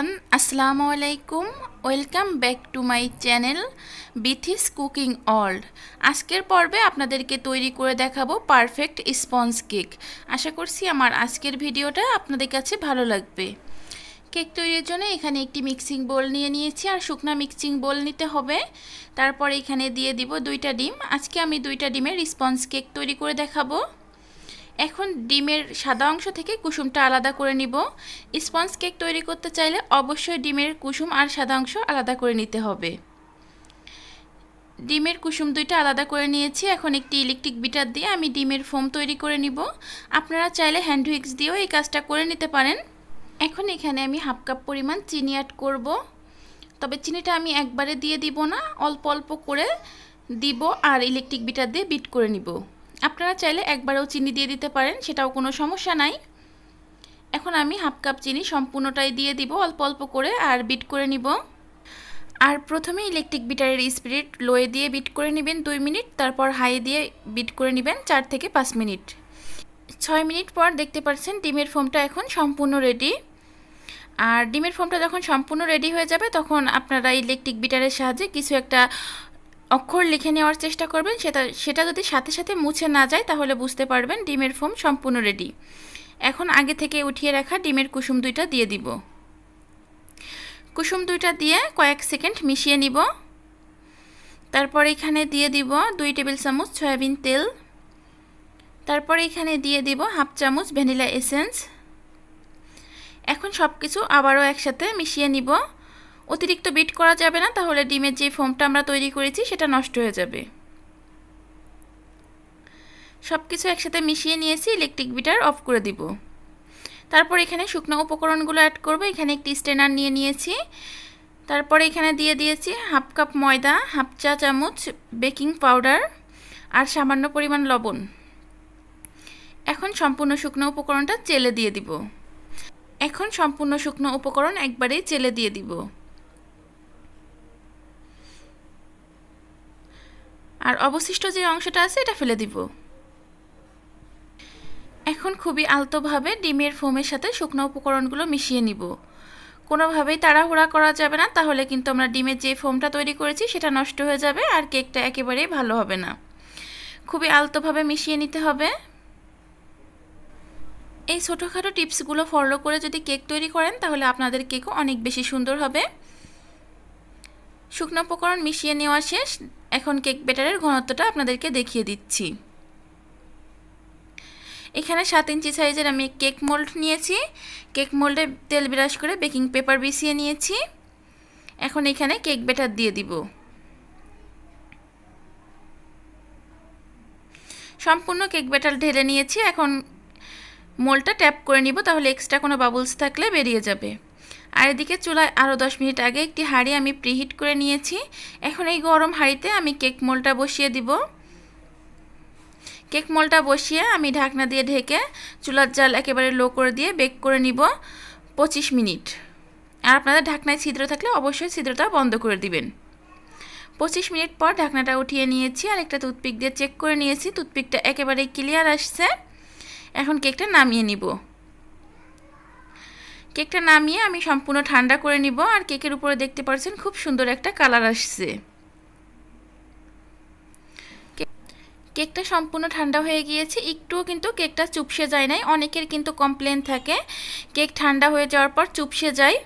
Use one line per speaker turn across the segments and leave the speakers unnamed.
everyone আসসালামু আলাইকুম welcome back to my channel Bithi's cooking world আজকের পর্বে আপনাদেরকে তৈরি করে দেখাবো পারফেক্ট স্পঞ্জ কেক আশা করছি আমার আজকের ভিডিওটা আপনাদের কাছে ভালো লাগবে কেক তৈরির জন্য এখানে একটি মিক্সিং বোল নিয়ে নিয়েছি আর শুকনা মিক্সিং বোল নিতে হবে তারপর এখানে দিয়ে দিব দুইটা ডিম আজকে আমি দুইটা ডিমের স্পঞ্জ কেক তৈরি করে দেখাবো এখন ডিমের সাদা অংশ থেকে কুসুমটা আলাদা করে নিব স্পঞ্জ কেক তৈরি করতে চাইলে অবশ্যই ডিমের কুসুম আর সাদা অংশ আলাদা করে নিতে হবে ডিমের কুসুম দুইটা আলাদা করে নিয়েছি এখন একটি ইলেকট্রিক বিটার দিয়ে আমি ডিমের ফোম তৈরি করে নিব আপনারা চাইলে হ্যান্ড হুইক্স দিয়েও এই কাজটা করে নিতে পারেন এখন এখানে আমি হাফ কাপ পরিমাণ চিনি অ্যাড করব তবে চিনিটা আমি একবারে দিয়ে দিব না অল্প অল্প করে দিব আর ইলেকট্রিক বিটার দিয়ে বিট করে নিব আপনারা চাইলে একবারও চিনি দিয়ে দিতে পারেন সেটাও কোনো সমস্যা নাই এখন আমি হাফ কাপ চিনি সম্পূর্ণটাই দিয়ে দিব অল্প অল্প করে আর বিট করে নিব আর প্রথমে ইলেকট্রিক বিটারের স্পিরিট লোয়ে দিয়ে বিট করে নেবেন দুই মিনিট তারপর হাই দিয়ে বিট করে নেবেন চার থেকে পাঁচ মিনিট ছয় মিনিট পর দেখতে পাচ্ছেন ডিমের ফোমটা এখন সম্পূর্ণ রেডি আর ডিমের ফোমটা যখন সম্পূর্ণ রেডি হয়ে যাবে তখন আপনারা ইলেকট্রিক বিটারের সাহায্যে কিছু একটা অক্ষর লিখে নেওয়ার চেষ্টা করবেন সেটা সেটা যদি সাথে সাথে মুছে না যায় তাহলে বুঝতে পারবেন ডিমের ফোম সম্পূর্ণ রেডি এখন আগে থেকে উঠিয়ে রাখা ডিমের কুসুম দুইটা দিয়ে দিব কুসুম দুইটা দিয়ে কয়েক সেকেন্ড মিশিয়ে নিব তারপর এখানে দিয়ে দিব দুই টেবিল চামচ সয়াবিন তেল তারপর এখানে দিয়ে দিব হাফ চামচ ভ্যানিলা এসেন্স এখন সব কিছু আবারও একসাথে মিশিয়ে নিব অতিরিক্ত বিট করা যাবে না তাহলে ডিমের যে ফোমটা আমরা তৈরি করেছি সেটা নষ্ট হয়ে যাবে সব কিছু একসাথে মিশিয়ে নিয়েছি ইলেকট্রিক বিটার অফ করে দিব তারপর এখানে শুকনো উপকরণগুলো অ্যাড করব এখানে একটি স্টেনার নিয়ে নিয়েছি তারপরে এখানে দিয়ে দিয়েছি হাফ কাপ ময়দা হাফ চা চামচ বেকিং পাউডার আর সামান্য পরিমাণ লবণ এখন সম্পূর্ণ শুকনো উপকরণটা চেলে দিয়ে দিব এখন সম্পূর্ণ শুকনো উপকরণ একবারেই চেলে দিয়ে দিব আর অবশিষ্ট যে অংশটা আছে এটা ফেলে দিব এখন খুবই আলতোভাবে ডিমের ফোমের সাথে শুকনো উপকরণগুলো মিশিয়ে নিব কোনোভাবেই তাড়াহুড়া করা যাবে না তাহলে কিন্তু আমরা ডিমের যে ফোমটা তৈরি করেছি সেটা নষ্ট হয়ে যাবে আর কেকটা একেবারেই ভালো হবে না খুবই আলতোভাবে মিশিয়ে নিতে হবে এই ছোটোখাটো টিপসগুলো ফলো করে যদি কেক তৈরি করেন তাহলে আপনাদের কেকও অনেক বেশি সুন্দর হবে শুকনো উপকরণ মিশিয়ে নেওয়া শেষ এখন কেক বেটারের ঘনত্বটা আপনাদেরকে দেখিয়ে দিচ্ছি এখানে সাত ইঞ্চি সাইজের আমি কেক মোল্ড নিয়েছি কেক মোল্ডে তেল বিরাস করে বেকিং পেপার বিছিয়ে নিয়েছি এখন এখানে কেক বেটার দিয়ে দিব সম্পূর্ণ কেক বেটার ঢেলে নিয়েছি এখন মোলটা ট্যাপ করে নিব তাহলে এক্সট্রা কোনো বাবলস থাকলে বেরিয়ে যাবে আর এদিকে চুলায় আরও দশ মিনিট আগে একটি হাঁড়ি আমি প্রিহিট করে নিয়েছি এখন এই গরম হাঁড়িতে আমি কেক মোলটা বসিয়ে দিব কেক মোলটা বসিয়ে আমি ঢাকনা দিয়ে ঢেকে চুলার জাল একেবারে লো করে দিয়ে বেক করে নিব পঁচিশ মিনিট আর আপনাদের ঢাকনায় ছিদ্র থাকলে অবশ্যই ছিদ্রটা বন্ধ করে দিবেন পঁচিশ মিনিট পর ঢাকনাটা উঠিয়ে নিয়েছি আর একটা টুথপিক দিয়ে চেক করে নিয়েছি টুথপিকটা একেবারে ক্লিয়ার আসছে এখন কেকটা নামিয়ে নিব কেকটা নামিয়ে আমি সম্পূর্ণ ঠান্ডা করে নিব আর কেকের উপরে দেখতে পাচ্ছেন খুব সুন্দর একটা কালার আসছে কেকটা সম্পূর্ণ ঠান্ডা হয়ে গিয়েছে একটুও কিন্তু কেকটা চুপসে যায় নাই অনেকের কিন্তু কমপ্লেন থাকে কেক ঠান্ডা হয়ে যাওয়ার পর চুপসে যায়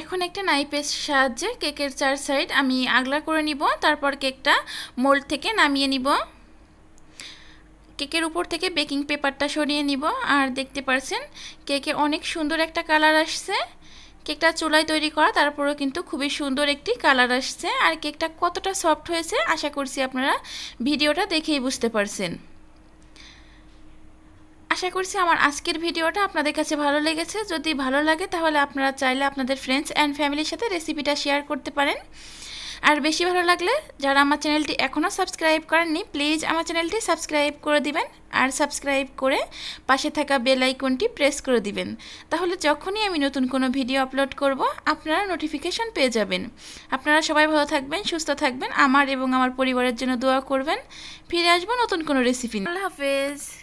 এখন একটা নাইপের সাহায্যে কেকের চার সাইড আমি আগলা করে নিব তারপর কেকটা মোল্ড থেকে নামিয়ে নিব কেকের উপর থেকে বেকিং পেপারটা সরিয়ে নিব আর দেখতে পারছেন কেকে অনেক সুন্দর একটা কালার আসছে কেকটা চুলায় তৈরি করা তারপরেও কিন্তু খুবই সুন্দর একটি কালার আসছে আর কেকটা কতটা সফট হয়েছে আশা করছি আপনারা ভিডিওটা দেখেই বুঝতে পারছেন আশা করছি আমার আজকের ভিডিওটা আপনাদের কাছে ভালো লেগেছে যদি ভালো লাগে তাহলে আপনারা চাইলে আপনাদের ফ্রেন্ডস অ্যান্ড ফ্যামিলির সাথে রেসিপিটা শেয়ার করতে পারেন আর বেশি ভালো লাগলে যারা আমার চ্যানেলটি এখনও সাবস্ক্রাইব করেননি প্লিজ আমার চ্যানেলটি সাবস্ক্রাইব করে দিবেন আর সাবস্ক্রাইব করে পাশে থাকা বেল আইকনটি প্রেস করে দিবেন তাহলে যখনই আমি নতুন কোনো ভিডিও আপলোড করব আপনারা নোটিফিকেশন পেয়ে যাবেন আপনারা সবাই ভালো থাকবেন সুস্থ থাকবেন আমার এবং আমার পরিবারের জন্য দোয়া করবেন ফিরে আসবো নতুন কোনো রেসিপি আল্লাহ হাফেজ